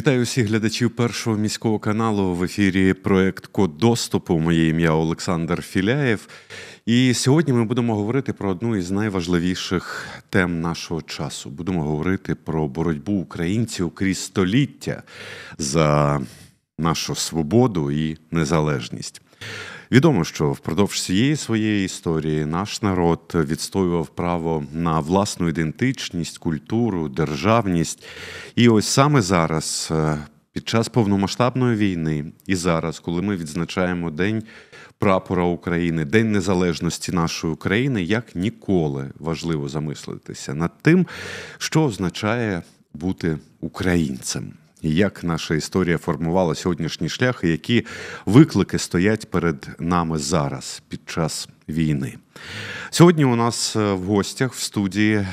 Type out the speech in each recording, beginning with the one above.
Вітаю всіх глядачів першого міського каналу в ефірі. Проект Код доступу. Моє ім'я Олександр Філяєв. І сьогодні ми будемо говорити про одну із найважливіших тем нашого часу. Будемо говорити про боротьбу українців крізь століття за нашу свободу і незалежність. Відомо, що впродовж всієї своєї історії наш народ відстоював право на власну ідентичність, культуру, державність. І ось саме зараз, е, під час повномасштабної війни, і зараз, коли ми відзначаємо День прапора України, День Незалежності нашої України, як ніколи важливо замислитися над тим, що означає бути українцем. Як наша історія формувала сьогоднішній шлях, і які виклики стоять перед нами зараз під час війни? Сьогодні у нас е, в гостях в студії е,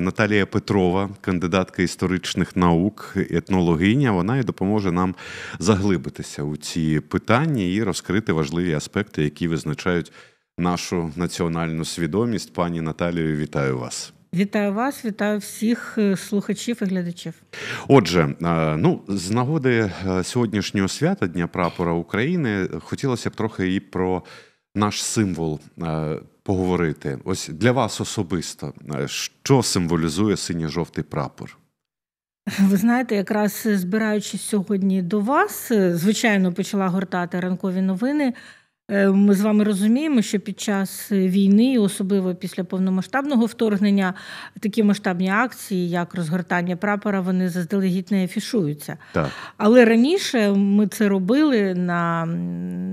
Наталія Петрова, кандидатка історичних наук, етнологиня. Вона і допоможе нам заглибитися у ці питання і розкрити важливі аспекти, які визначають нашу національну свідомість. Пані Наталію, вітаю вас. Вітаю вас, вітаю всіх е, слухачів і глядачів. Отже, е, ну з нагоди е, сьогоднішнього свята Дня Прапора України хотілося б трохи і про наш символ поговорити. Ось для вас особисто, що символізує синьо-жовтий прапор. Ви знаєте, якраз збираючись сьогодні до вас, звичайно, почала гортати ранкові новини. Е, ми з вами розуміємо, що під час війни, особливо після повномасштабного вторгнення, такі масштабні акції, як розгортання прапора, вони заздалегідь не афішуються. Так. Але раніше ми це робили на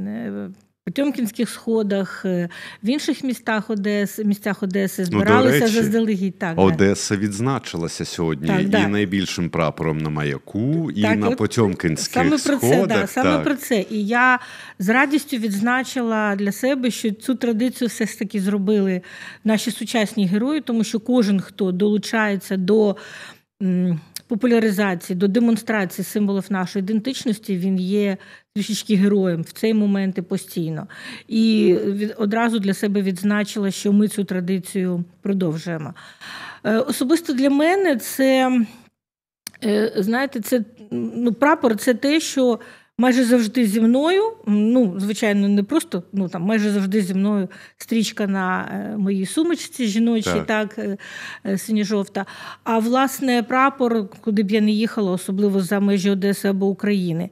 е, Потьомкінських сходах, е, в інших містах Одеси, місцях Одеси ну, збиралися ну, заздалегідь. Так, Одеса так. відзначилася сьогодні так, і так. найбільшим прапором на маяку, і на от, Потьомкінських саме сходах. Про це, да, саме про це. І я з радістю відзначила для себе, що цю традицію все ж таки зробили наші сучасні герої, тому що кожен, хто долучається до популяризації, до демонстрації символів нашої ідентичності він є трішечки героєм в цей момент і постійно. І одразу для себе відзначила, що ми цю традицію продовжуємо. Е, особисто для мене це. Е, знаєте, це ну прапор це те, що майже завжди зі мною. Ну, звичайно, не просто ну там майже завжди зі мною стрічка на е, моїй сумочці жіночій, так, так е, е, синьо-жовта. А власне прапор, куди б я не їхала, особливо за межі Одеси або України.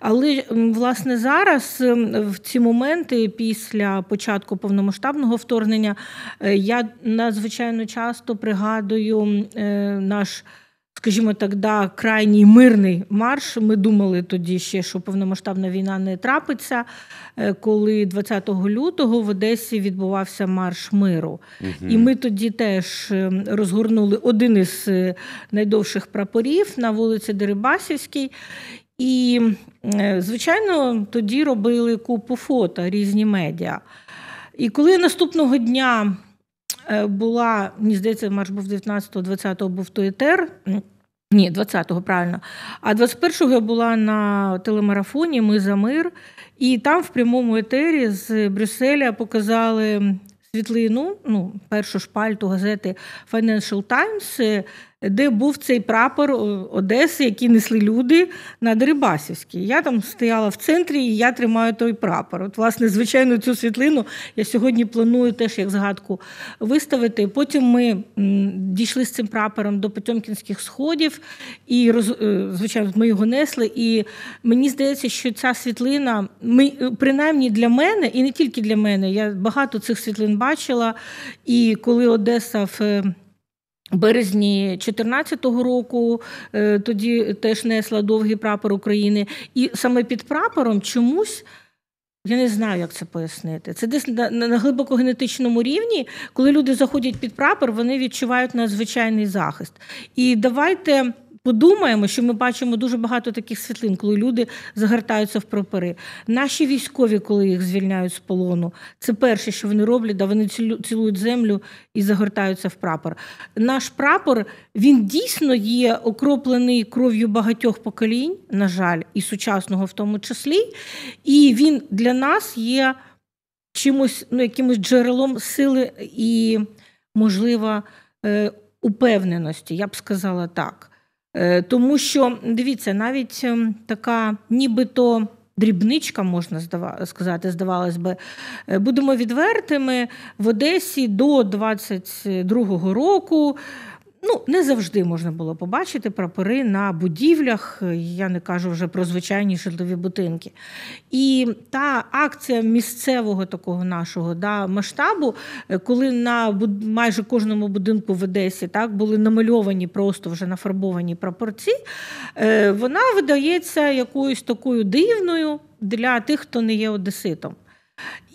Але власне зараз в ці моменти після початку повномасштабного вторгнення я надзвичайно часто пригадую наш скажімо так, да, крайній мирний марш. Ми думали тоді ще, що повномасштабна війна не трапиться. Е, коли 20 лютого в Одесі відбувався марш миру, угу. і ми тоді теж е, розгорнули один із е, найдовших прапорів на вулиці Дерибасівській. І, звичайно, тоді робили купу фото різні медіа. І коли наступного дня Е, була, мені здається, марш був 19-20-го був той тер. Ні, 20-го, правильно. А 21-го я була на телемарафоні Ми за мир. І там в прямому етері з Брюсселя показали світлину, ну, першу шпальту газети Financial Times, де був цей прапор е, Одеси, який несли люди на Дерибасівській. Я там стояла в центрі і я тримаю той прапор. От, власне, звичайно, цю світлину я сьогодні планую теж як згадку виставити. Потім ми дійшли з цим прапором до Потьомкінських сходів, і е, звичайно, ми його несли. І мені здається, що ця світлина, ми е, принаймні для мене, і не тільки для мене, я багато цих світлин бачила. І коли Одеса в Березні 2014 року е, тоді теж несла довгий прапор України, і саме під прапором чомусь. Я не знаю, як це пояснити. Це десь на, на глибоко генетичному рівні, коли люди заходять під прапор, вони відчувають надзвичайний захист. І давайте подумаємо, що ми бачимо дуже багато таких світлин, коли люди загортаються в пропери. Наші військові, коли їх звільняють з полону, це перше, що вони роблять, а вони цілують землю і загортаються в прапор. Наш прапор він дійсно є окроплений кров'ю багатьох поколінь, на жаль, і сучасного в тому числі. І він для нас є чимось, ну, якимось джерелом сили і, можливо, е, упевненості. Я б сказала так. Е, тому що дивіться, навіть ем, така нібито. Дрібничка, можна сказати, здавалось би, е, будемо відвертими в Одесі до 22-го року Ну, не завжди можна було побачити прапори на будівлях, я не кажу вже про звичайні житлові будинки. І та акція місцевого такого нашого да, масштабу, е, коли на майже кожному будинку в Одесі так, були намальовані просто вже нафарбовані прапорці, е, вона видається якоюсь такою дивною для тих, хто не є одеситом.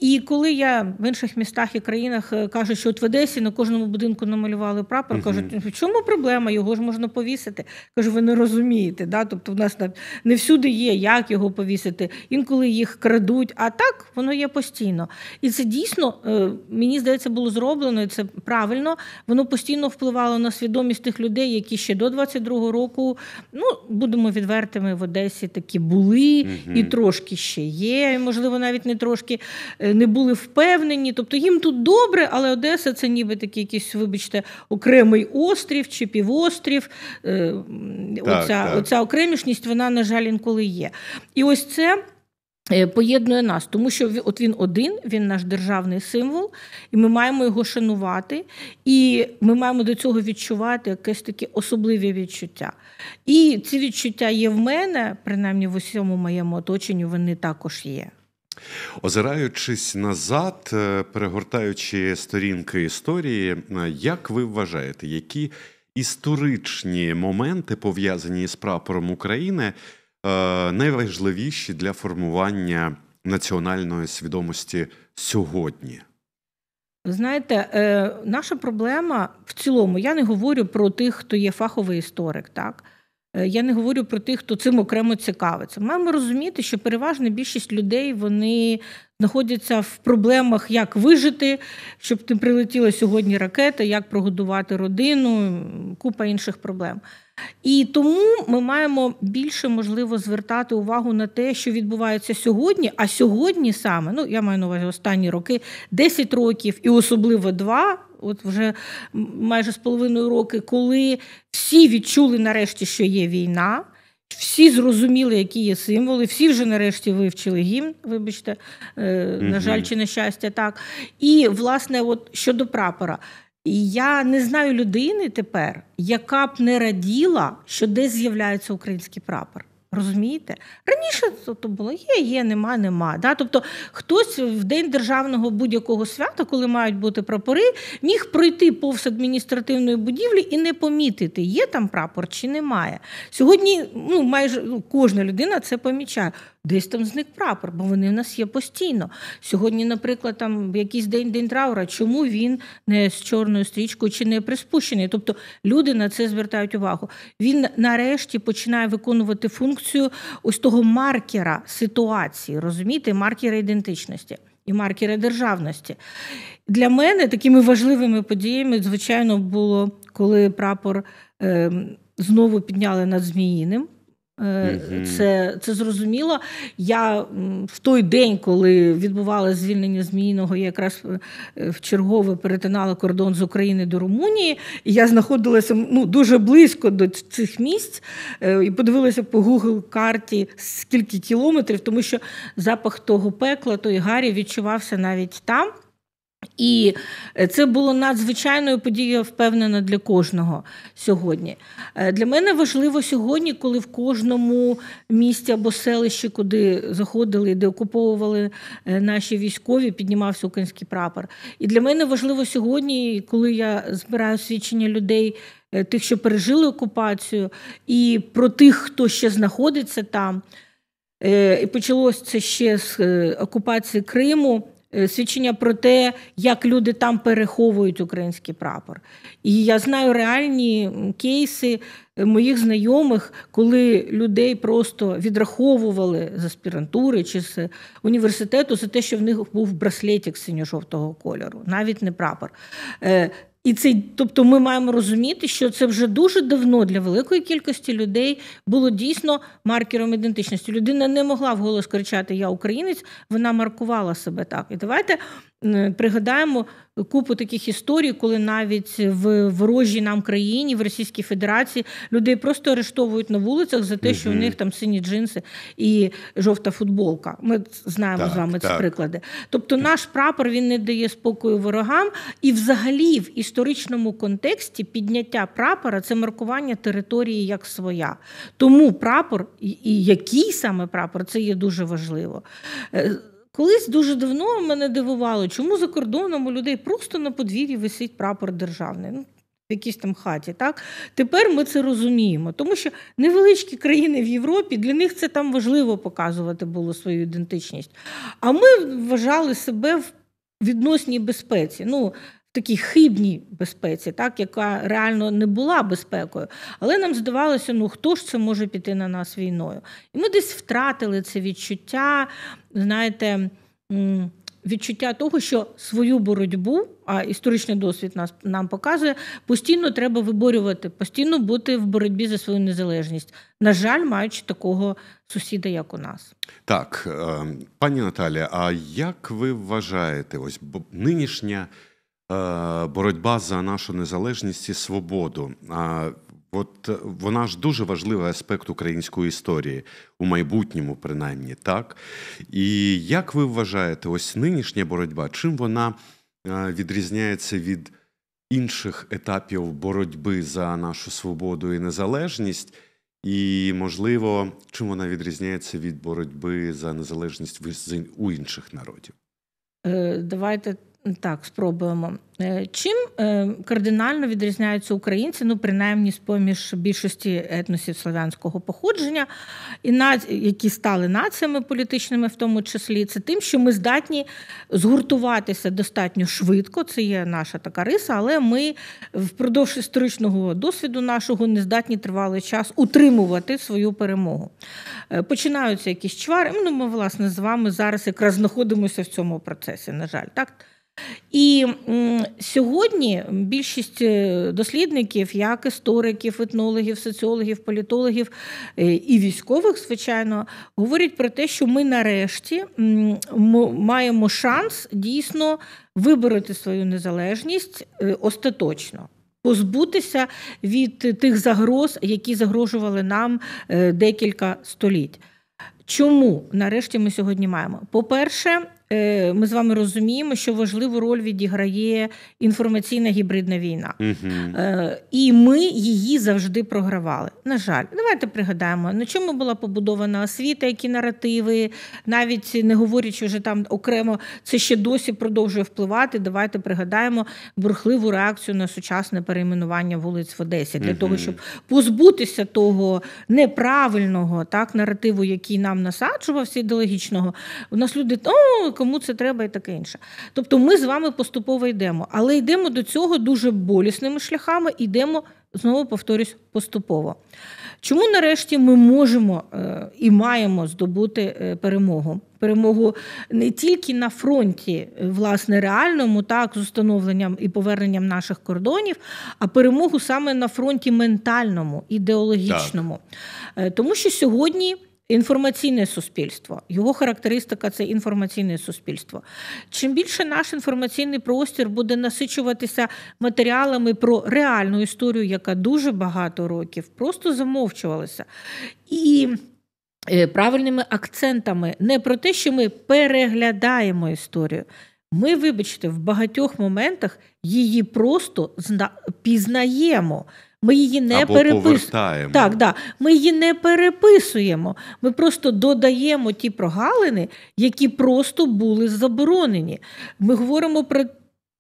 І коли я в інших містах і країнах е, кажу, що от в Одесі на кожному будинку намалювали прапор, uh кажуть, в чому проблема? Його ж можна повісити. Кажу, ви не розумієте. Да? Тобто, в нас не всюди є, як його повісити. Інколи їх крадуть, а так воно є постійно. І це дійсно е, мені здається було зроблено, і це правильно. Воно постійно впливало на свідомість тих людей, які ще до 22-го року, ну будемо відвертими в Одесі, такі були uh і трошки ще є. Можливо, навіть не трошки. Е, не були впевнені. Тобто їм тут добре, але Одеса це ніби такий якийсь, вибачте, окремий острів чи півострів. Е, так, оця, так. Оця окремішність, вона, на жаль, інколи є. І ось це. Е, поєднує нас, тому що от він один, він наш державний символ, і ми маємо його шанувати, і ми маємо до цього відчувати якесь таке особливі відчуття. І ці відчуття є в мене, принаймні в усьому моєму оточенні вони також є. Озираючись назад, е, перегортаючи сторінки історії, е, як ви вважаєте, які історичні моменти пов'язані з прапором України е, найважливіші для формування національної свідомості сьогодні? знаєте, наша проблема в цілому, я не говорю про тих, хто є фаховий історик, так Е, я не говорю про тих, хто цим окремо цікавиться. Маємо розуміти, що переважна більшість людей вони знаходяться в проблемах, як вижити, щоб не прилетіла сьогодні ракета, як прогодувати родину, купа інших проблем. І тому ми маємо більше можливо звертати увагу на те, що відбувається сьогодні. А сьогодні саме, ну я маю на увазі останні роки, 10 років і особливо 2, От вже майже з половиною роки, коли всі відчули нарешті, що є війна. Всі зрозуміли, які є символи, всі вже нарешті вивчили гімн, вибачте, е, на жаль, чи на щастя, так. І, власне, от щодо прапора, я не знаю людини тепер, яка б не раділа, що десь з'являється український прапор. Розумієте? Раніше то було є, є, нема, нема. Да? Тобто хтось в день державного будь-якого свята, коли мають бути прапори, міг пройти повз адміністративної будівлі і не помітити, є там прапор чи немає. Сьогодні ну, майже ну, кожна людина це помічає. Десь там зник прапор, бо вони в нас є постійно. Сьогодні, наприклад, там якийсь день день траура, чому він не з чорною стрічкою чи не приспущений? Тобто люди на це звертають увагу. Він нарешті починає виконувати функцію конструкцію ось того маркера ситуації, розумієте, маркера ідентичності. І маркера державності для мене такими важливими подіями, звичайно, було коли прапор е, знову підняли над Зміїним. Е, це це зрозуміло. Я в той день, коли відбувалося звільнення Зміїного, я якраз е, в чергове перетинала кордон з України до Румунії, і я знаходилася ну, дуже близько до цих місць е, і подивилася по Google карті скільки кілометрів, тому що запах того пекла, той гарі відчувався навіть там. І е, це було надзвичайною подією, впевнена для кожного сьогодні. Е, для мене важливо сьогодні, коли в кожному місті або селищі, куди заходили де окуповували е, наші військові, піднімався український прапор. І для мене важливо сьогодні, коли я збираю свідчення людей, тих, що пережили окупацію, і про тих, хто ще знаходиться там. І почалося це ще з окупації Криму. Е, свідчення про те, як люди там переховують український прапор. І я знаю реальні кейси е, моїх знайомих, коли людей просто відраховували з аспірантури чи з університету за те, що в них був браслетик синьо-жовтого кольору, навіть не прапор. Е, і це, тобто, ми маємо розуміти, що це вже дуже давно для великої кількості людей було дійсно маркером ідентичності. Людина не могла вголос кричати Я українець, вона маркувала себе так. І давайте Е, пригадаємо купу таких історій, коли навіть в ворожій нам країні, в Російській Федерації, людей просто арештовують на вулицях за те, mm що у них там сині джинси і жовта футболка. Ми знаємо так, з вами так. ці приклади. Тобто, наш прапор він не дає спокою ворогам, і, взагалі, в історичному контексті підняття прапора це маркування території як своя. Тому прапор і який саме прапор це є дуже важливо. Е, Колись дуже давно мене дивувало, чому за кордоном у людей просто на подвір'ї висить прапор державний. Ну, в якійсь там хаті, так тепер ми це розуміємо, тому що невеличкі країни в Європі для них це там важливо показувати було свою ідентичність. А ми вважали себе в відносній безпеці. Ну такій хибній безпеці, так яка реально не була безпекою. Але нам здавалося, ну хто ж це може піти на нас війною? І ми десь втратили це відчуття, знаєте. Відчуття того, що свою боротьбу, а історичний досвід нас нам показує, постійно треба виборювати, постійно бути в боротьбі за свою незалежність. На жаль, маючи такого сусіда, як у нас, так ем, пані Наталі. А як ви вважаєте, ось бо нинішня? Е, боротьба за нашу незалежність і свободу. От е, вона ж дуже важливий аспект української історії у майбутньому, принаймні, так? І як ви вважаєте, ось нинішня боротьба, чим вона е, відрізняється від інших етапів боротьби за нашу свободу і незалежність? І, можливо, чим вона відрізняється від боротьби за незалежність у інших народів? Давайте так, спробуємо. Е, чим е, кардинально відрізняються українці, ну принаймні з поміж більшості етносів славянського походження, і наці... які стали націями політичними, в тому числі, це тим, що ми здатні згуртуватися достатньо швидко. Це є наша така риса, але ми впродовж історичного досвіду нашого не здатні тривалий час утримувати свою перемогу. Е, починаються якісь чвари. Ну ми власне з вами зараз якраз знаходимося в цьому процесі. На жаль, так. І сьогодні більшість е, дослідників, як істориків, етнологів, соціологів, політологів е, і військових, звичайно, говорять про те, що ми нарешті маємо шанс дійсно вибороти свою незалежність е, остаточно. Позбутися від тих загроз, які загрожували нам декілька століть. Чому нарешті ми сьогодні маємо? По-перше, Е, ми з вами розуміємо, що важливу роль відіграє інформаційна гібридна війна, uh і ми її завжди програвали. На жаль, давайте пригадаємо, на чому була побудована освіта, які наративи, навіть не говорячи вже там окремо, це ще досі продовжує впливати. Давайте пригадаємо бурхливу реакцію на сучасне перейменування вулиць в Одесі для uh того, щоб позбутися того неправильного так наративу, який нам насаджувався ідеологічного. У нас люди о кому це треба, і таке інше. Тобто, ми з вами поступово йдемо, але йдемо до цього дуже болісними шляхами, йдемо, знову повторюсь, поступово. Чому нарешті ми можемо е, і маємо здобути е, перемогу? Перемогу не тільки на фронті, е, власне, реальному, так, з установленням і поверненням наших кордонів, а перемогу саме на фронті ментальному, ідеологічному. Так. Тому що сьогодні. Інформаційне суспільство, його характеристика це інформаційне суспільство. Чим більше наш інформаційний простір буде насичуватися матеріалами про реальну історію, яка дуже багато років просто замовчувалася, і е, правильними акцентами не про те, що ми переглядаємо історію. Ми, вибачте, в багатьох моментах її просто пізнаємо. Ми її не переписуємо. Так, да. Ми її не переписуємо. Ми просто додаємо ті прогалини, які просто були заборонені. Ми говоримо про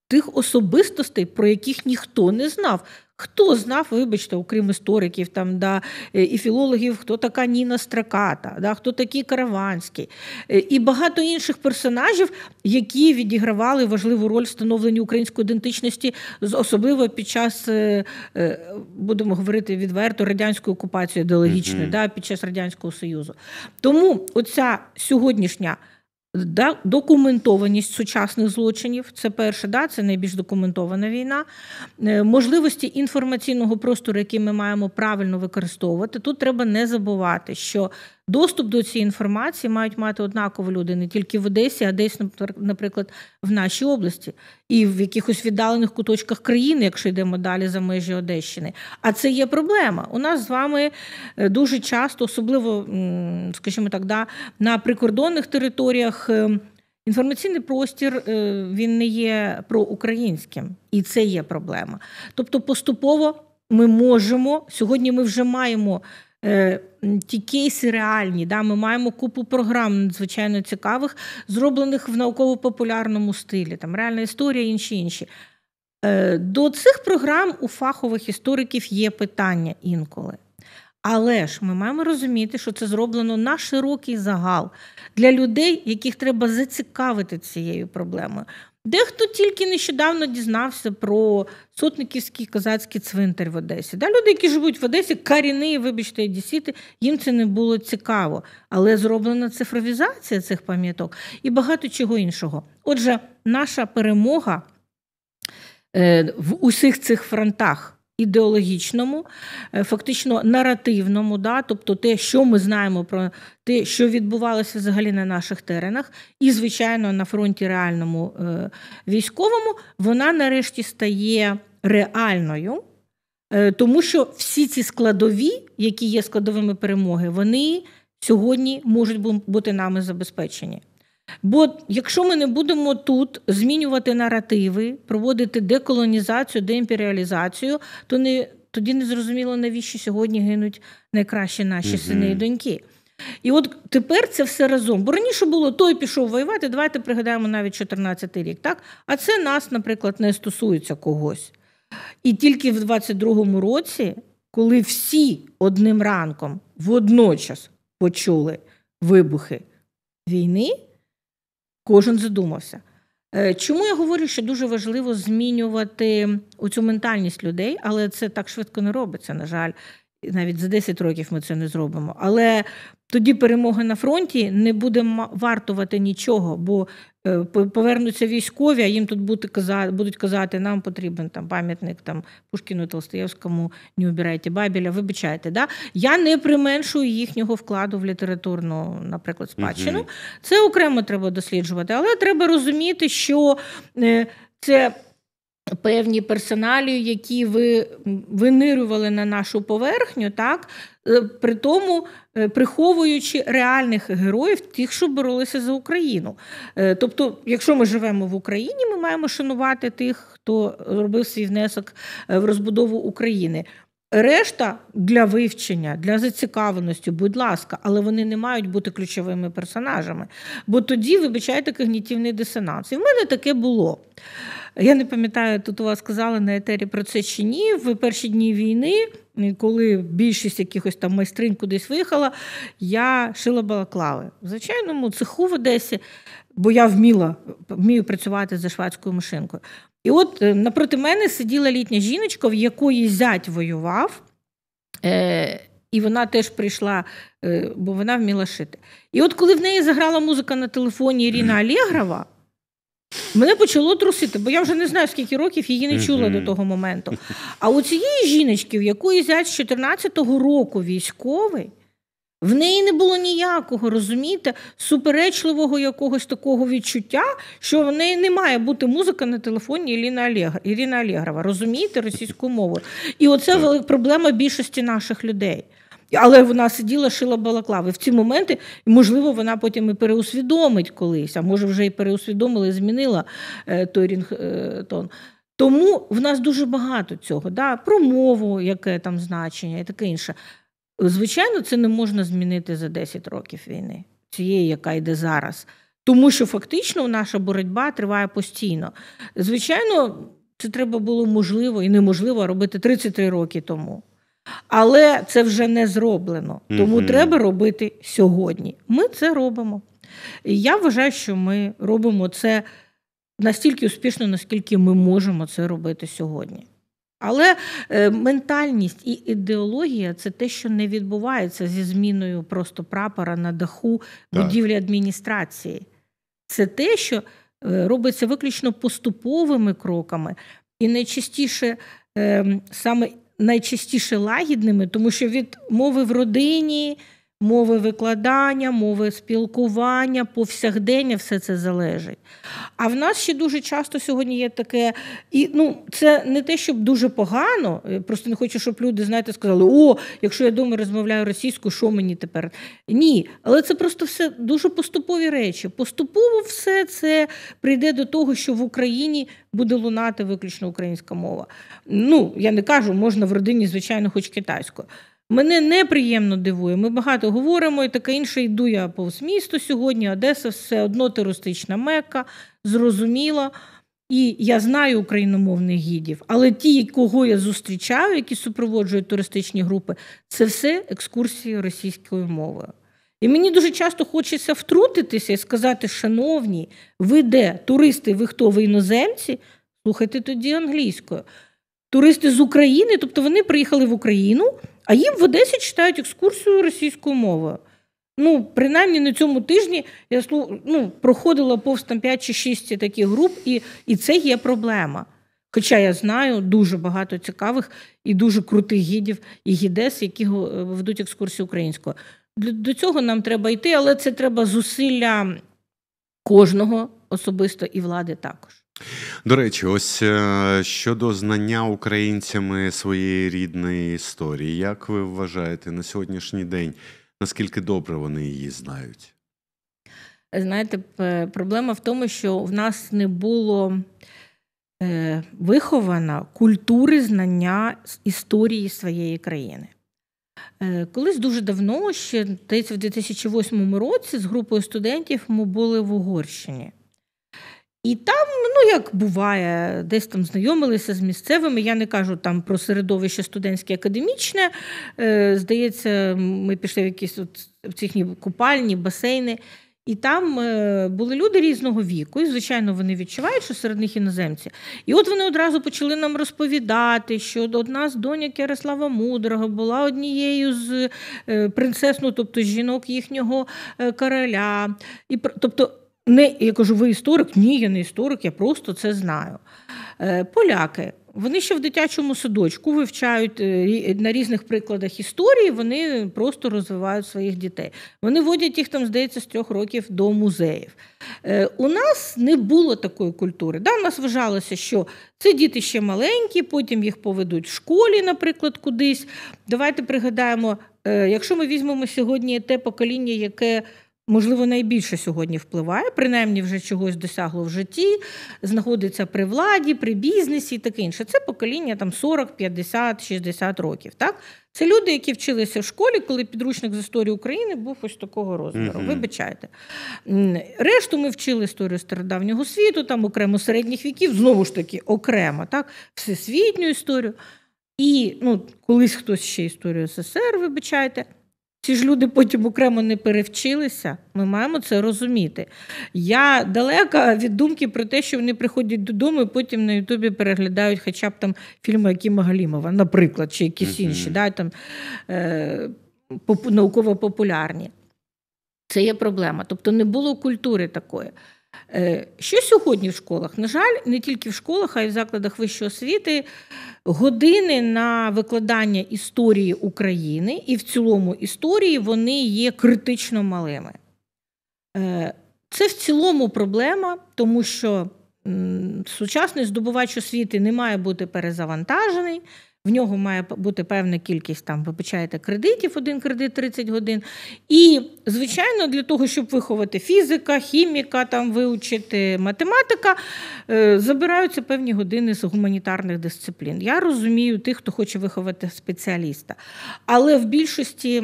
тих особистостей, про яких ніхто не знав. Хто знав, вибачте, окрім істориків там, да, і філологів, хто така Ніна Страката, да, хто такий Караванський, е, і багато інших персонажів, які відігравали важливу роль в становленні української ідентичності, особливо під час, е, е, будемо говорити відверто, радянської окупації ідеологічної, mm-hmm. да, під час Радянського Союзу. Тому оця сьогоднішня. Да, документованість сучасних злочинів це перше, да, це найбільш документована війна, е, можливості інформаційного простору, який ми маємо правильно використовувати. Тут треба не забувати, що доступ до цієї інформації мають мати однаково люди не тільки в Одесі, а десь, наприклад, в нашій області і в якихось віддалених куточках країни, якщо йдемо далі за межі Одещини. А це є проблема. У нас з вами е, дуже часто, особливо, скажімо так, да, на прикордонних територіях. Е, інформаційний простір е, він не є проукраїнським, і це є проблема. Тобто, поступово ми можемо сьогодні. Ми вже маємо Е, ті кейси реальні, Да? ми маємо купу програм надзвичайно цікавих, зроблених в науково-популярному стилі, там реальна історія, інші інші. Е, до цих програм у фахових істориків є питання інколи. Але ж ми маємо розуміти, що це зроблено на широкий загал для людей, яких треба зацікавити цією проблемою. Дехто тільки нещодавно дізнався про сотниківський козацький цвинтар в Одесі. Да, Люди, які живуть в Одесі, корінні, вибачте, дісіти, їм це не було цікаво. Але зроблена цифровізація цих пам'яток і багато чого іншого. Отже, наша перемога е, в усіх цих фронтах ідеологічному, е, фактично наративному, да, тобто те, що ми знаємо про те, що відбувалося взагалі на наших теренах, і, звичайно, на фронті реальному е, військовому, вона нарешті стає реальною, е, тому що всі ці складові, які є складовими перемоги, вони сьогодні можуть бути нами забезпечені. Бо якщо ми не будемо тут змінювати наративи, проводити деколонізацію, деімперіалізацію, то не тоді не зрозуміло, навіщо сьогодні гинуть найкращі наші mm сини і доньки. І от тепер це все разом. Бо раніше було той пішов воювати. Давайте пригадаємо навіть 14-й рік, так? А це нас, наприклад, не стосується когось. І тільки в 22-му році, коли всі одним ранком водночас почули вибухи війни кожен задумався. Е, чому я говорю, що дуже важливо змінювати оцю е, ментальність людей, але це так швидко не робиться, на жаль навіть за 10 років ми це не зробимо. Але тоді перемоги на фронті не буде вартувати нічого, бо е, повернуться військові, а їм тут будуть казати, нам потрібен там пам'ятник там Пушкіну Толстоєвському, не убирайте Бабіля. Вибачайте, да? я не применшую їхнього вкладу в літературну, наприклад, спадщину. Це окремо треба досліджувати, але треба розуміти, що е, це певні персоналі, які ви винирювали на нашу поверхню, так е, при тому е, приховуючи реальних героїв, тих, що боролися за Україну. Е, тобто, якщо ми живемо в Україні, ми маємо шанувати тих, хто зробив свій внесок в розбудову України. Решта для вивчення, для зацікавленості, будь ласка, але вони не мають бути ключовими персонажами. Бо тоді вибачайте когнітивний дисонанс. І в мене таке було. Я не пам'ятаю, тут у вас казали на етері про це чи ні. В перші дні війни, коли більшість якихось там майстринь кудись виїхала, я шила балаклави в звичайному ну, цеху в Одесі, бо я вміла вмію працювати за швадською машинкою. І от е, напроти мене сиділа літня жіночка, в якої зять воював. Е- і вона теж прийшла, е, бо вона вміла шити. І от коли в неї заграла музика на телефоні Ірина Алєгрова, Мене почало трусити, бо я вже не знаю, скільки років її не чула mm-hmm. до того моменту. А у цієї жіночки, в якої зять з 14-го року військовий, в неї не було ніякого, розумієте, суперечливого якогось такого відчуття, що в неї не має бути музика на телефоні Ірина Олег... розумієте, російську мову? І оце велика проблема більшості наших людей але вона сиділа, шила балаклави. В ці моменти, можливо, вона потім і переусвідомить колись, а може вже і переусвідомила і змінила е, той рінгтон. Е, тому в нас дуже багато цього. да? Про мову, яке там значення і таке інше. Звичайно, це не можна змінити за 10 років війни, цієї, яка йде зараз. Тому що фактично наша боротьба триває постійно. Звичайно, це треба було можливо і неможливо робити 33 роки тому. Але це вже не зроблено. Тому mm треба робити сьогодні. Ми це робимо. І я вважаю, що ми робимо це настільки успішно, наскільки ми можемо це робити сьогодні. Але е, ментальність і ідеологія це те, що не відбувається зі зміною просто прапора на даху будівлі адміністрації. Це те, що е, робиться виключно поступовими кроками. І найчастіше ем, саме найчастіше лагідними, тому що від мови в родині, мови викладання, мови спілкування, повсякдення все це залежить. А в нас ще дуже часто сьогодні є таке, і ну це не те, щоб дуже погано. Е, просто не хочу, щоб люди, знаєте, сказали: О, якщо я вдома розмовляю російською, що мені тепер? Ні, але це просто все дуже поступові речі. Поступово все це прийде до того, що в Україні буде лунати виключно українська мова. Ну я не кажу, можна в родині, звичайно, хоч китайською. Мене неприємно дивує. Ми багато говоримо і таке інше. Йду я повз місто сьогодні. Одеса все одно туристична мека, зрозуміла. І я знаю україномовних гідів, але ті, кого я зустрічаю, які супроводжують туристичні групи, це все екскурсії російською мовою. І мені дуже часто хочеться втрутитися і сказати, шановні, ви де туристи, ви хто ви іноземці? Слухайте тоді англійською. Туристи з України, тобто вони приїхали в Україну. А їм в Одесі читають екскурсію російською мовою. Ну, принаймні на цьому тижні я ну, проходила повз там 5 чи 6 таких груп, і, і це є проблема. Хоча я знаю дуже багато цікавих і дуже крутих гідів і гідес, які ведуть екскурсію українською. До цього нам треба йти, але це треба зусилля кожного особисто і влади також. До речі, ось е, щодо знання українцями своєї рідної історії, як ви вважаєте на сьогоднішній день, наскільки добре вони її знають? Знаєте, проблема в тому, що в нас не було е, виховано культури знання історії своєї країни. Е, колись дуже давно, ще здається, в 2008 році з групою студентів ми були в Угорщині. І там, ну як буває, десь там знайомилися з місцевими. Я не кажу там про середовище студентське академічне. Е, Здається, ми пішли в якісь от в ці купальні, басейни. І там е, були люди різного віку, і звичайно вони відчувають, що серед них іноземці. І от вони одразу почали нам розповідати, що одна з доньок Ярослава Мудрого була однією з е, принцес, ну тобто жінок їхнього е, короля. І тобто не я кажу, ви історик? Ні, я не історик, я просто це знаю. Е, поляки. Вони ще в дитячому садочку вивчають е, на різних прикладах історії, вони просто розвивають своїх дітей. Вони водять їх там, здається, з трьох років до музеїв. Е, у нас не було такої культури. Да, нас вважалося, що це діти ще маленькі, потім їх поведуть в школі, наприклад, кудись. Давайте пригадаємо, якщо ми візьмемо сьогодні те покоління, яке можливо, найбільше сьогодні впливає, принаймні вже чогось досягло в житті, знаходиться при владі, при бізнесі і таке інше. Це покоління там 40, 50, 60 років. Так? Це люди, які вчилися в школі, коли підручник з історії України був ось такого розміру. Mm-hmm. Вибачайте. Решту ми вчили історію стародавнього світу, там окремо середніх віків, знову ж таки, окремо, так? всесвітню історію. І ну, колись хтось ще історію СССР, вибачайте. Ці ж люди потім окремо не перевчилися. Ми маємо це розуміти. Я далека від думки про те, що вони приходять додому і потім на Ютубі переглядають хоча б там фільми Акіма Галімова, наприклад, чи якісь інші, да, там е, науково популярні. Це є проблема. Тобто не було культури такої. Е, що сьогодні в школах? На жаль, не тільки в школах, а й в закладах вищої освіти години на викладання історії України і в цілому історії вони є критично малими. Е, це в цілому проблема, тому що сучасний здобувач освіти не має бути перезавантажений в нього має бути певна кількість там, вибачаєте кредитів, один кредит 30 годин. І, звичайно, для того, щоб виховати фізика, хіміка, там вивчити математика, е, забираються певні години з гуманітарних дисциплін. Я розумію тих, хто хоче виховати спеціаліста. Але в більшості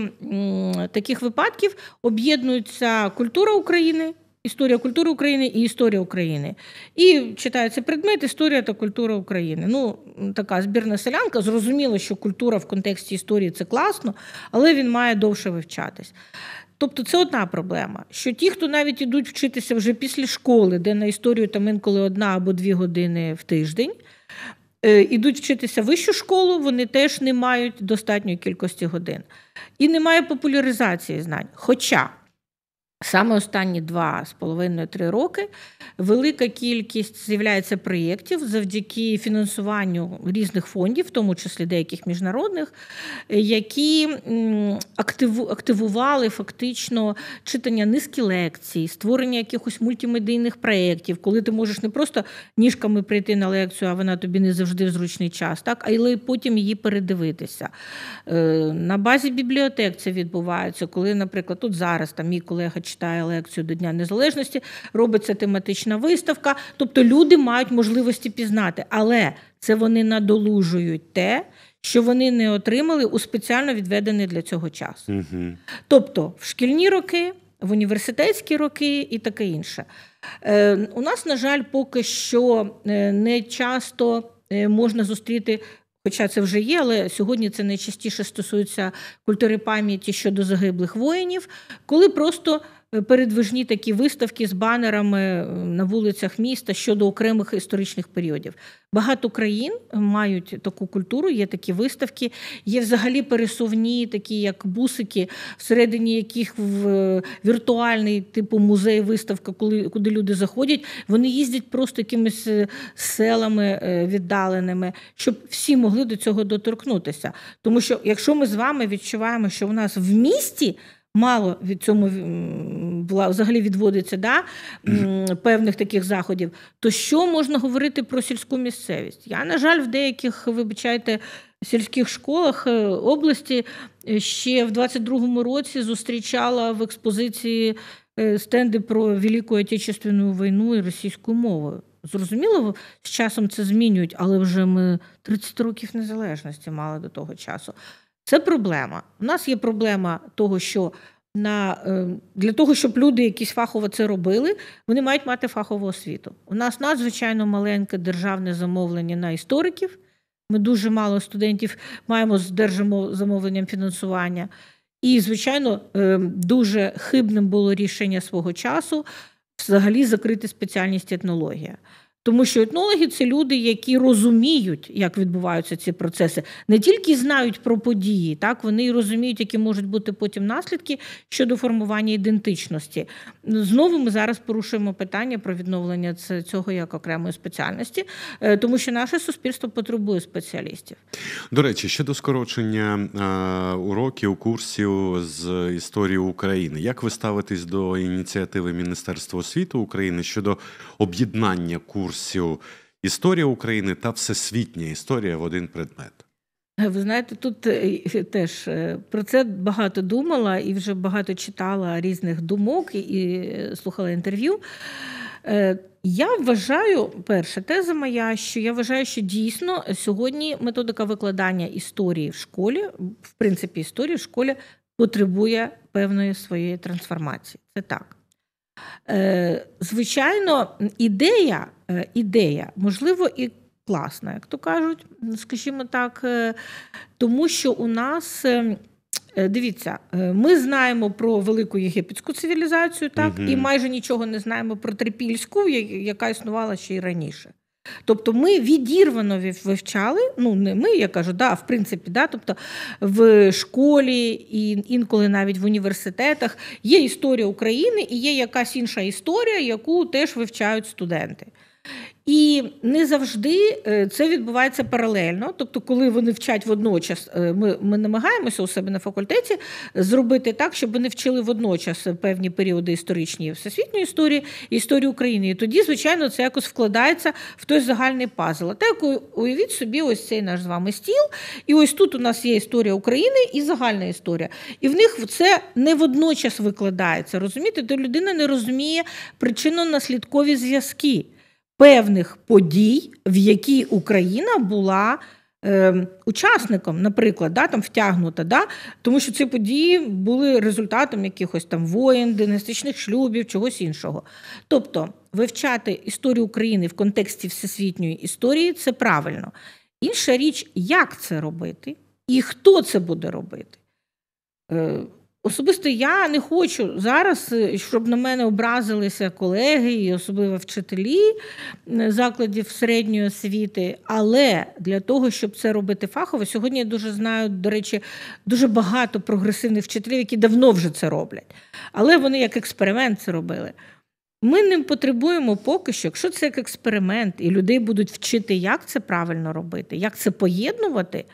таких випадків об'єднується культура України. Історія культури України і історія України. І читається предмет Історія та культура України. Ну, така збірна селянка. Зрозуміло, що культура в контексті історії це класно, але він має довше вивчатись. Тобто, це одна проблема. Що ті, хто навіть ідуть вчитися вже після школи, де на історію там інколи одна або дві години в тиждень. Е, ідуть вчитися в вищу школу, вони теж не мають достатньої кількості годин. І немає популяризації знань. Хоча Саме останні два з половиною три роки велика кількість з'являється проєктів завдяки фінансуванню різних фондів, в тому числі деяких міжнародних, які активували фактично читання низки лекцій, створення якихось мультимедійних проєктів, коли ти можеш не просто ніжками прийти на лекцію, а вона тобі не завжди в зручний час, так але й потім її передивитися. Е, на базі бібліотек це відбувається, коли, наприклад, тут зараз там мій колега читає лекцію до Дня Незалежності, робиться тематична виставка. Тобто люди мають можливості пізнати, але це вони надолужують те. Що вони не отримали у спеціально відведений для цього час. Угу. Тобто в шкільні роки, в університетські роки і таке інше. Е, У нас, на жаль, поки що е, не часто е, можна зустріти, хоча це вже є, але сьогодні це найчастіше стосується культури пам'яті щодо загиблих воїнів, коли просто Е, передвижні такі виставки з банерами е, на вулицях міста щодо окремих історичних періодів. Багато країн е, мають таку культуру, є такі виставки, є взагалі пересувні, такі як бусики, всередині яких в віртуальний типу музей, виставка, коли куди люди заходять. Вони їздять просто якимись селами віддаленими, щоб всі могли до цього доторкнутися. Тому що, якщо ми з вами відчуваємо, що у нас в місті мало від цьому була взагалі відводиться да, певних таких заходів, то що можна говорити про сільську місцевість? Я, на жаль, в деяких, вибачайте, сільських школах е, області е, ще в 22-му році зустрічала в експозиції е, стенди про Велику Отечественну війну і російською мовою. Зрозуміло, з часом це змінюють, але вже ми 30 років незалежності мали до того часу. Це проблема. У нас є проблема того, що на, е, для того, щоб люди якісь фахово це робили, вони мають мати фахову освіту. У нас надзвичайно маленьке державне замовлення на істориків. Ми дуже мало студентів маємо з держзамовленням фінансування. І, звичайно, е, дуже хибним було рішення свого часу взагалі закрити спеціальність етнологія. Тому що етнологи це люди, які розуміють, як відбуваються ці процеси, не тільки знають про події, так вони і розуміють, які можуть бути потім наслідки щодо формування ідентичності. Знову ми зараз порушуємо питання про відновлення цього як окремої спеціальності, е, тому що наше суспільство потребує спеціалістів. До речі, щодо скорочення е, уроків, курсів з історії України, як ви ставитесь до ініціативи Міністерства освіти України щодо об'єднання курсів? курсів історія України та всесвітня історія в один предмет. Е, ви знаєте, тут е, теж е, про це багато думала і вже багато читала різних думок і слухала інтерв'ю. Я вважаю, перша теза моя, що я вважаю, що дійсно сьогодні методика викладання історії в школі, в принципі, історії в школі потребує певної своєї трансформації. Це так. Звичайно, ідея Е, ідея, можливо, і класна, як то кажуть, скажімо так, е, тому що у нас. Е, дивіться, ми знаємо про велику єгипетську цивілізацію, так угу. і майже нічого не знаємо про трипільську, яка існувала ще й раніше. Тобто ми відірвано вивчали, ну не ми, я кажу, да, в принципі, да, тобто в школі і інколи навіть в університетах є історія України і є якась інша історія, яку теж вивчають студенти. І не завжди е, це відбувається паралельно. Тобто, коли вони вчать водночас, е, ми ми намагаємося у себе на факультеті зробити так, щоб вони вчили водночас певні періоди історичні всесвітньої історії історії України. І тоді, звичайно, це якось вкладається в той загальний пазл. А так уявіть собі, ось цей наш з вами стіл. І ось тут у нас є історія України і загальна історія. І в них це не водночас викладається. Розумієте, то тобто людина не розуміє причинно-наслідкові зв'язки певних подій, в які Україна була. Е, учасником, наприклад, да, там втягнута, да, тому що ці події були результатом якихось там воєн, династичних шлюбів, чогось іншого. Тобто вивчати історію України в контексті всесвітньої історії це правильно. Інша річ, як це робити і хто це буде робити. Е, Особисто я не хочу зараз, е, щоб на мене образилися колеги і особливо вчителі е, закладів середньої освіти. Але для того, щоб це робити фахово, сьогодні я дуже знаю, до речі, дуже багато прогресивних вчителів, які давно вже це роблять. Але вони як експеримент це робили. Ми не потребуємо поки що, якщо це як експеримент, і людей будуть вчити, як це правильно робити, як це поєднувати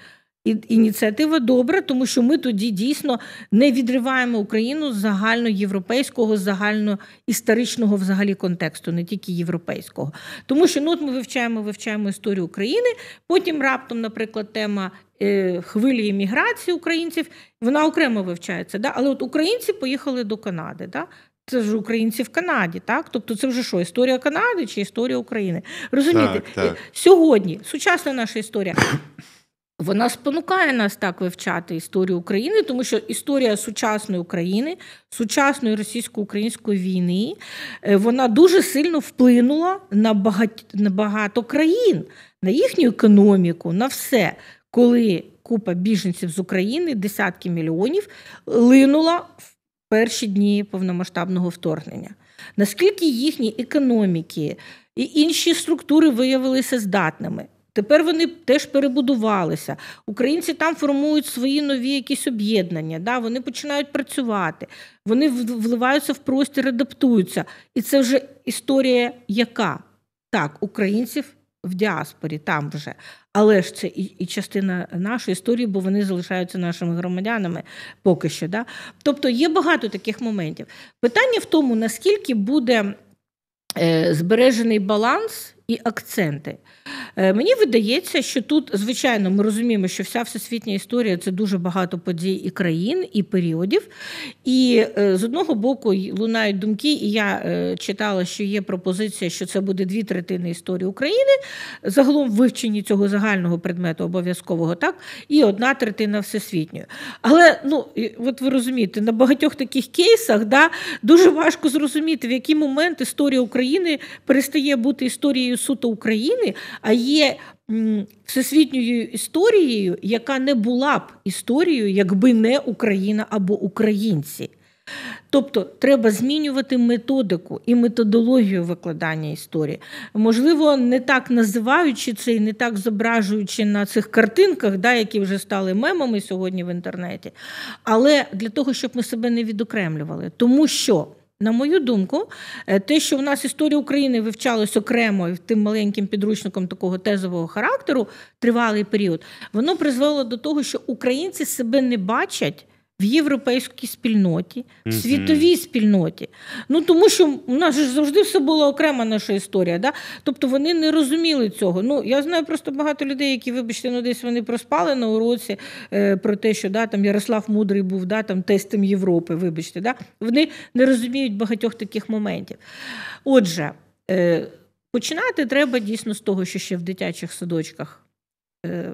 ініціатива добра, тому що ми тоді дійсно не відриваємо Україну з загальноєвропейського, загальноісторичного взагалі контексту, не тільки європейського. Тому що ну, от ми вивчаємо, вивчаємо історію України. Потім раптом, наприклад, тема. Е, хвилі імміграції українців, вона окремо вивчається. Да? Але от українці поїхали до Канади. Да? Це ж українці в Канаді, так? Тобто це вже що, історія Канади чи історія України? Розумієте, так, так. Е, сьогодні сучасна наша історія вона спонукає нас так вивчати історію України, тому що історія сучасної України, сучасної російсько-української війни, е, вона дуже сильно вплинула на багато, на багато країн, на їхню економіку, на все, коли купа біженців з України, десятки мільйонів, линула в перші дні повномасштабного вторгнення. Наскільки їхні економіки і інші структури виявилися здатними? Тепер вони теж перебудувалися. Українці там формують свої нові якісь об'єднання. Да? Вони починають працювати, вони вливаються в простір, адаптуються. І це вже історія, яка так, українців в діаспорі там вже. Але ж це і і частина нашої історії, бо вони залишаються нашими громадянами поки що. Да? Тобто є багато таких моментів. Питання в тому, наскільки буде е, збережений баланс і акценти. Е, мені видається, що тут, звичайно, ми розуміємо, що вся всесвітня історія це дуже багато подій і країн, і періодів. І е, з одного боку лунають думки, і я е, читала, що є пропозиція, що це буде дві третини історії України, загалом вивчені цього загального предмету обов'язкового, так, і одна третина всесвітньої. Але ну, от ви розумієте, на багатьох таких кейсах да, дуже важко зрозуміти, в який момент історія України перестає бути історією історією суто України, а є всесвітньою історією, яка не була б історією, якби не Україна або українці. Тобто треба змінювати методику і методологію викладання історії. Можливо, не так називаючи це і не так зображуючи на цих картинках, да, які вже стали мемами сьогодні в інтернеті, але для того, щоб ми себе не відокремлювали. Тому що на мою думку, е, те, що в нас історія України вивчалась окремо і тим маленьким підручником такого тезового характеру тривалий період, воно призвело до того, що українці себе не бачать в європейській спільноті, в світовій спільноті. Ну тому що у нас ж завжди все була окрема наша історія. Да? Тобто вони не розуміли цього. Ну я знаю просто багато людей, які, вибачте, ну десь вони проспали на уроці е, про те, що да, там Ярослав Мудрий був, да, там тестем Європи. Вибачте, да? вони не розуміють багатьох таких моментів. Отже, е, починати треба дійсно з того, що ще в дитячих садочках. Е,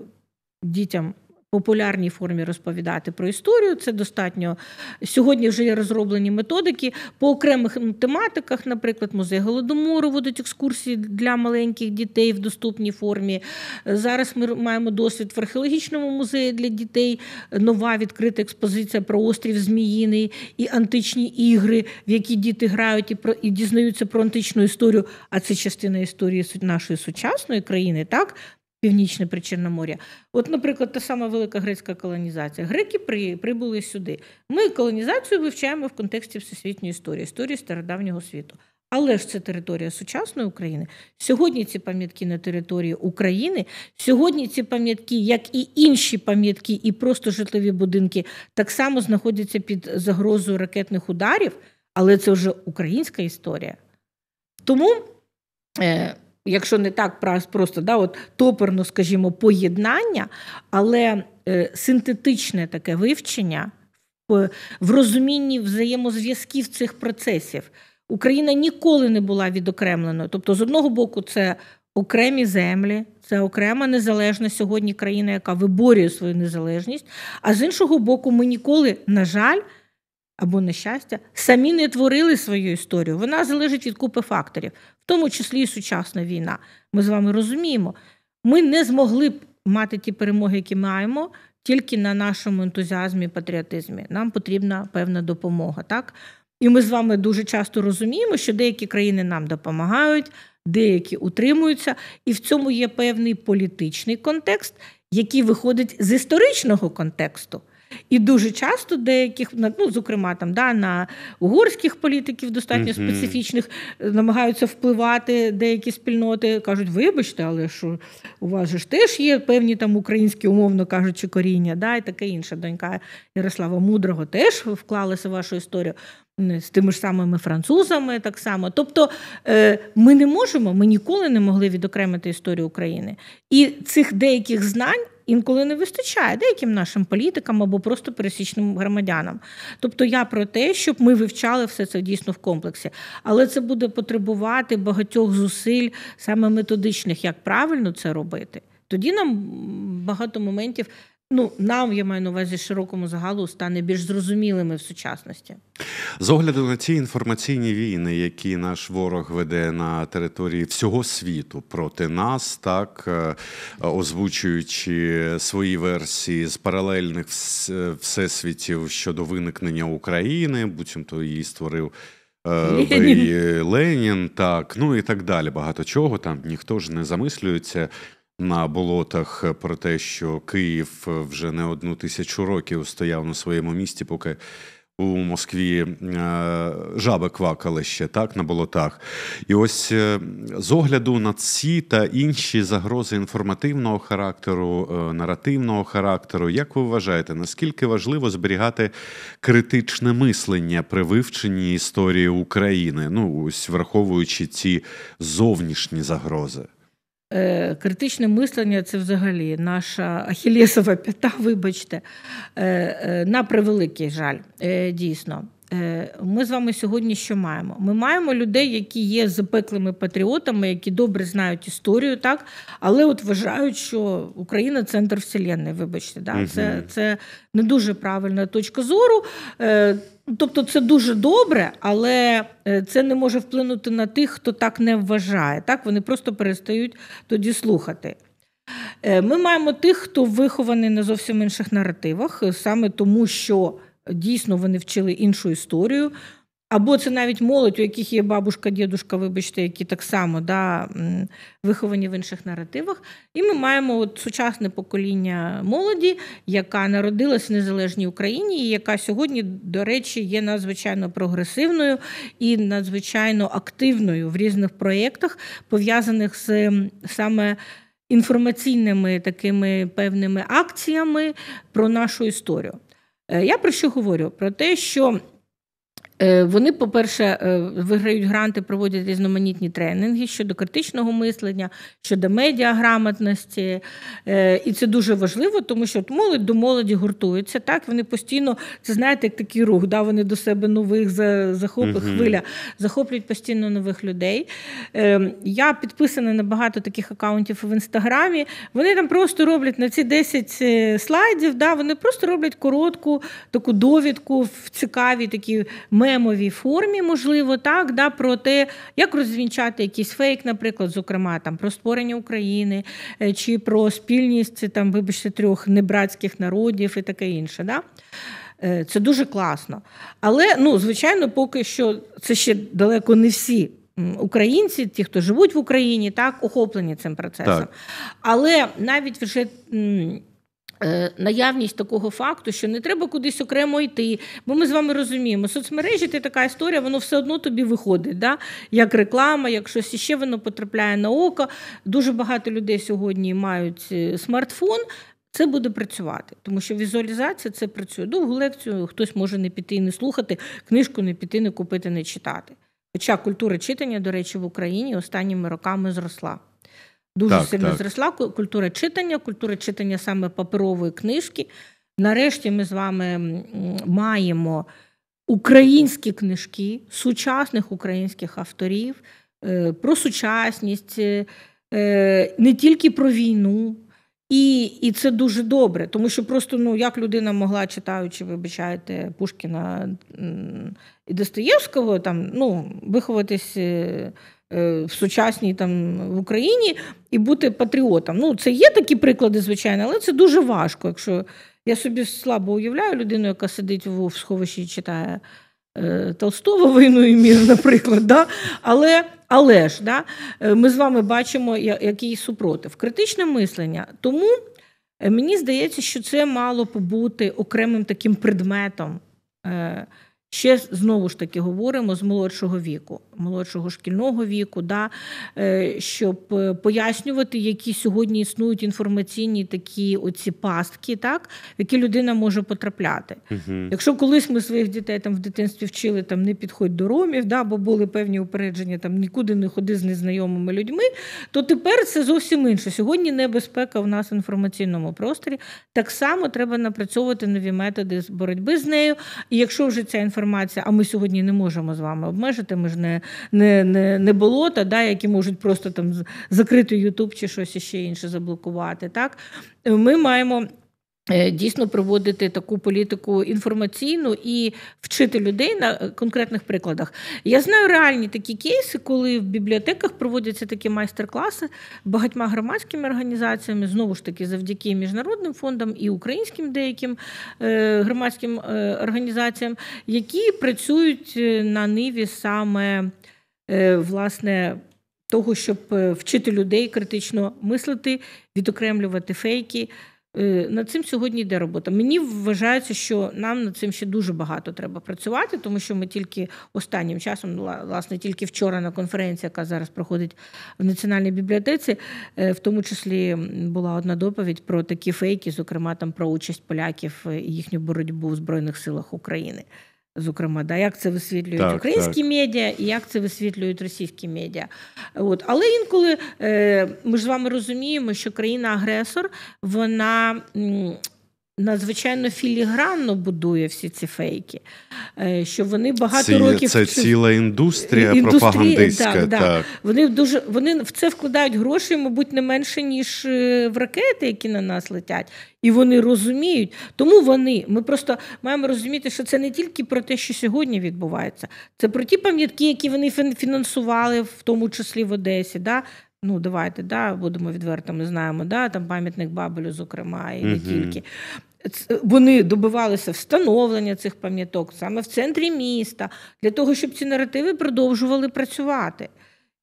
Дітям популярній формі розповідати про історію. Це достатньо сьогодні. Вже є розроблені методики по окремих тематиках. Наприклад, музей голодомору водить екскурсії для маленьких дітей в доступній формі. Зараз ми маємо досвід в археологічному музеї для дітей. Нова відкрита експозиція про острів Зміїний і античні ігри, в які діти грають і про і дізнаються про античну історію. А це частина історії нашої сучасної країни. Так Північне Причорномор'я. От, наприклад, та сама велика грецька колонізація. Греки при, прибули сюди. Ми колонізацію вивчаємо в контексті всесвітньої історії, історії стародавнього світу. Але ж це територія сучасної України. Сьогодні ці пам'ятки на території України. Сьогодні ці пам'ятки, як і інші пам'ятки, і просто житлові будинки, так само знаходяться під загрозою ракетних ударів, але це вже українська історія. Тому. Е, якщо не так просто да, от топерно, скажімо, поєднання, але е, синтетичне таке вивчення в розумінні взаємозв'язків цих процесів. Україна ніколи не була відокремленою. Тобто, з одного боку, це окремі землі, це окрема незалежна сьогодні країна, яка виборює свою незалежність. А з іншого боку, ми ніколи, на жаль, або нещастя, самі не творили свою історію. Вона залежить від купи факторів, в тому числі і сучасна війна. Ми з вами розуміємо, ми не змогли б мати ті перемоги, які маємо, тільки на нашому ентузіазмі і патріотизмі. Нам потрібна певна допомога. так? І ми з вами дуже часто розуміємо, що деякі країни нам допомагають, деякі утримуються, і в цьому є певний політичний контекст, який виходить з історичного контексту. І дуже часто деяких, ну зокрема, там да на угорських політиків достатньо mm-hmm. специфічних е, намагаються впливати деякі спільноти. кажуть, вибачте, але що у вас ж теж є певні там українські, умовно кажучи, коріння, да, і таке інше. Донька Ярослава Мудрого теж вклалася в вашу історію. З тими ж самими французами, так само. Тобто е, ми не можемо, ми ніколи не могли відокремити історію України. І цих деяких знань інколи не вистачає деяким нашим політикам або просто пересічним громадянам. Тобто я про те, щоб ми вивчали все це дійсно в комплексі, але це буде потребувати багатьох зусиль, саме методичних, як правильно це робити. Тоді нам багато моментів Ну, нам я маю на увазі широкому загалу стане більш зрозумілими в сучасності з огляду на ці інформаційні війни, які наш ворог веде на території всього світу проти нас, так е, озвучуючи свої версії з паралельних всесвітів щодо виникнення України, буцімто її створив. Е, Ленін. Ленін, так ну і так далі. Багато чого там ніхто ж не замислюється на болотах про те, що Київ вже не одну тисячу років стояв на своєму місці, поки у Москві е, жаби квакали ще так на болотах. І ось е, з огляду на ці та інші загрози інформативного характеру, е, наративного характеру, як ви вважаєте, наскільки важливо зберігати критичне мислення при вивченні історії України? Ну ось враховуючи ці зовнішні загрози? Е, критичне мислення це взагалі наша ахілєсова п'ята, вибачте, е, е, на превеликий жаль, дійсно. Е, ми з вами сьогодні що маємо? Ми маємо людей, які є запеклими патріотами, які добре знають історію, так але от вважають, що Україна центр вселенної, Вибачте, да? це, це не дуже правильна точка зору. Е, тобто це дуже добре, але е, це не може вплинути на тих, хто так не вважає. Так вони просто перестають тоді слухати. Ми маємо тих, хто вихований на зовсім інших наративах, саме тому, що дійсно вони вчили іншу історію. Або це навіть молодь, у яких є бабушка, дідушка, вибачте, які так само да, виховані в інших наративах. І ми маємо от сучасне покоління молоді, яка народилась в незалежній Україні, і яка сьогодні, до речі, є надзвичайно прогресивною і надзвичайно активною в різних проєктах, пов'язаних з саме. Інформаційними такими певними акціями про нашу історію. Е, я про що говорю? Про те, що Е, вони, по-перше, е, виграють гранти, проводять різноманітні тренінги щодо критичного мислення, щодо медіаграмотності. Е, і це дуже важливо, тому що от молодь до молоді гуртується. Так вони постійно це знаєте, як такий рух. Да, Вони до себе нових захоплюють угу. хвиля, захоплюють постійно нових людей. Я підписана на багато таких акаунтів в інстаграмі. Вони там просто роблять на ці 10 слайдів. Да, Вони просто роблять коротку таку довідку в цікавій такій мемовій формі, можливо, так, да, про те, як розвінчати якийсь фейк, наприклад, зокрема там про створення України е, чи про спільність там, вибачте, трьох небратських народів і таке інше. Да? Е, це дуже класно. Але, ну, звичайно, поки що це ще далеко не всі. Українці, ті, хто живуть в Україні, так охоплені цим процесом. Так. Але навіть вже Е, наявність такого факту, що не треба кудись окремо йти, бо ми з вами розуміємо, соцмережі це така історія, воно все одно тобі виходить, да? як реклама, як щось іще воно потрапляє на око. Дуже багато людей сьогодні мають е, смартфон. Це буде працювати, тому що візуалізація це працює. Довгу лекцію хтось може не піти і не слухати, книжку не піти, не купити, не читати. Хоча культура читання, до речі, в Україні останніми роками зросла. Дуже так, сильно так. зросла культура читання, культура читання саме паперової книжки. Нарешті ми з вами маємо українські книжки сучасних українських авторів е, про сучасність, е, е, не тільки про війну. І і це дуже добре, тому що просто ну як людина могла читаючи, вибачаєте, Пушкіна і Достоєвського, там ну виховатись Е, в сучасній там в Україні і бути патріотом. Ну, це є такі приклади, звичайно, але це дуже важко. Якщо я собі слабо уявляю людину, яка сидить в сховищі і читає. Е, Толстого війну і мір, наприклад, Да? але але ж да? Е, ми з вами бачимо, який супротив. Критичне мислення. Тому мені здається, що це мало побути окремим таким предметом Ще знову ж таки говоримо з молодшого віку, молодшого шкільного віку, да, е, щоб е, пояснювати, які сьогодні існують інформаційні такі оці пастки, так, в які людина може потрапляти. Угу. Якщо колись ми своїх дітей там в дитинстві вчили там не підходь до ромів, да, бо були певні упередження, там нікуди не ходи з незнайомими людьми, то тепер це зовсім інше. Сьогодні небезпека в нас в інформаційному просторі. Так само треба напрацьовувати нові методи боротьби з нею. І якщо вже ця інформація інформація, а ми сьогодні не можемо з вами обмежити. Ми ж не не, не, не болота, да, які можуть просто там закрити Ютуб чи щось ще інше заблокувати. Так ми маємо Е, дійсно проводити таку політику інформаційну і вчити людей на е, конкретних прикладах. Я знаю реальні такі кейси, коли в бібліотеках проводяться такі майстер-класи багатьма громадськими організаціями, знову ж таки, завдяки міжнародним фондам і українським деяким е, громадським організаціям, які працюють на ниві саме власне. Того, щоб вчити людей критично мислити, відокремлювати фейки, Е, над цим сьогодні йде робота. Мені вважається, що нам над цим ще дуже багато треба працювати, тому що ми тільки останнім часом, ну, власне, тільки вчора на конференції, яка зараз проходить в національній бібліотеці, е, в тому числі була одна доповідь про такі фейки, зокрема там про участь поляків і їхню боротьбу в збройних силах України. Зокрема, да, як це висвітлюють так, українські так. медіа і як це висвітлюють російські медіа. От. Але інколи е, ми ж з вами розуміємо, що країна-агресор вона надзвичайно філігранно будує всі ці фейки, е, що вони багато це, років це ціла індустрія, індустрія пропагандистська. Так, так. так. Вони дуже вони в це вкладають гроші, мабуть, не менше ніж е, в ракети, які на нас летять, і вони розуміють. Тому вони ми просто маємо розуміти, що це не тільки про те, що сьогодні відбувається, це про ті пам'ятки, які вони фінансували, в тому числі в Одесі. Да? Ну, давайте да, будемо відвертими, знаємо, да, там пам'ятник Бабелю, зокрема, і не uh тільки. Е, вони добивалися встановлення цих пам'яток саме в центрі міста, для того, щоб ці наративи продовжували працювати.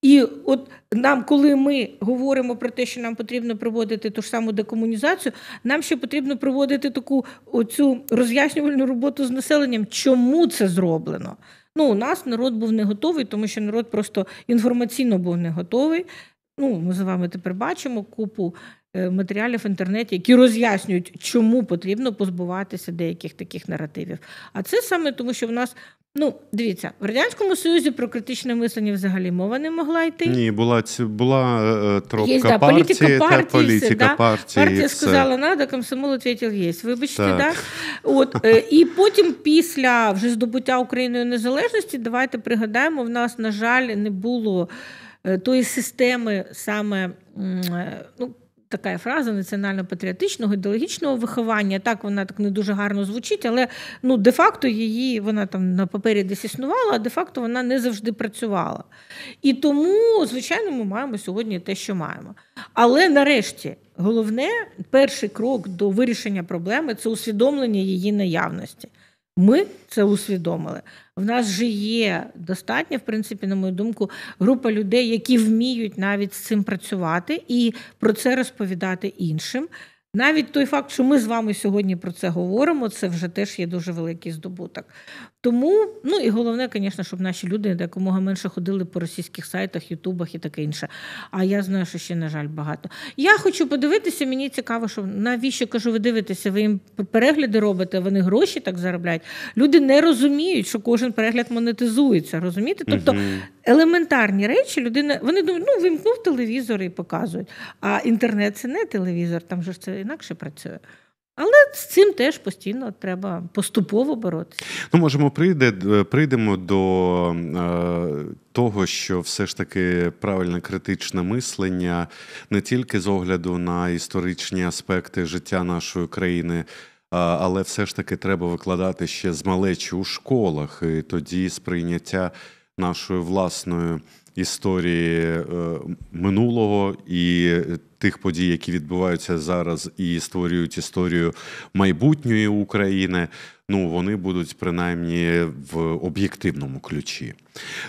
І от нам, коли ми говоримо про те, що нам потрібно проводити ту ж саму декомунізацію, нам ще потрібно проводити таку оцю роз'яснювальну роботу з населенням, чому це зроблено. Ну, у нас народ був не готовий, тому що народ просто інформаційно був не готовий ну, ми з вами тепер бачимо купу е, матеріалів в інтернеті, які роз'яснюють, чому потрібно позбуватися деяких таких наративів. А це саме тому, що в нас, ну, дивіться, в радянському союзі про критичне мислення взагалі мова не могла йти. Ні, була була е, тропка є, да, партії, політика партії, та політика все, партії. Партія все. сказала, надо, комсомол ответил є. Вибачте, так. Да? От, е, і потім, після вже здобуття Україною незалежності, давайте пригадаємо, в нас, на жаль, не було. Е, тої системи саме. Е, ну, Така фраза національно-патріотичного ідеологічного виховання. Так вона так не дуже гарно звучить, але ну де-факто її вона там на папері десь існувала, а де-факто вона не завжди працювала. І тому, звичайно, ми маємо сьогодні те, що маємо. Але нарешті головне, перший крок до вирішення проблеми це усвідомлення її наявності. Ми це усвідомили. В нас же є достатньо, в принципі, на мою думку, група людей, які вміють навіть з цим працювати і про це розповідати іншим. Навіть той факт, що ми з вами сьогодні про це говоримо, це вже теж є дуже великий здобуток. Тому, ну і головне, звісно, щоб наші люди якомога менше ходили по російських сайтах, ютубах і таке інше. А я знаю, що ще, на жаль, багато. Я хочу подивитися, мені цікаво, що навіщо кажу, ви дивитеся, ви їм перегляди робите, вони гроші так заробляють. Люди не розуміють, що кожен перегляд монетизується. розумієте? Тобто, елементарні речі людина. Вони думають, ну вимкнув телевізор і показують. А інтернет це не телевізор, там же це інакше працює. Але з цим теж постійно треба поступово боротися. Ну, можемо прийде, прийдемо до е, того, що все ж таки правильне критичне мислення не тільки з огляду на історичні аспекти життя нашої країни. Е, але все ж таки треба викладати ще з малечі у школах, і тоді сприйняття нашої власної історії е, минулого і тих подій, які відбуваються зараз, і створюють історію майбутньої України. Ну, вони будуть принаймні в об'єктивному ключі.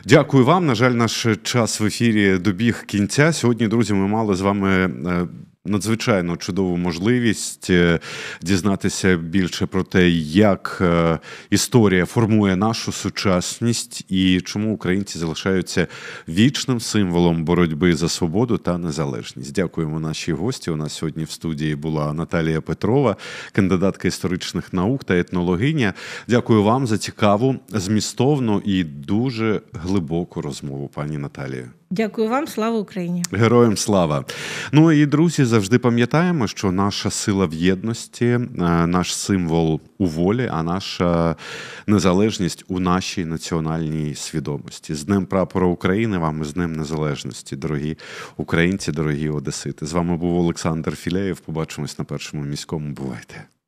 Дякую вам. На жаль, наш час в ефірі добіг кінця. Сьогодні, друзі, ми мали з вами е, надзвичайно чудову можливість е, дізнатися більше про те, як е, історія формує нашу сучасність і чому українці залишаються вічним символом боротьби за свободу та незалежність. Дякуємо нашій гості. У нас сьогодні в студії була Наталія Петрова, кандидатка історичних наук та етнологиня. Дякую вам за цікаву, змістовну і дуже глибоку розмову, пані Наталія. Дякую вам, слава Україні, героям слава. Ну і друзі, завжди пам'ятаємо, що наша сила в єдності, е, наш символ у волі, а наша незалежність у нашій національній свідомості. З Днем Прапора України вам і з Днем Незалежності, дорогі українці, дорогі Одесити. З вами був Олександр Філеєв. Побачимось на першому міському. Бувайте.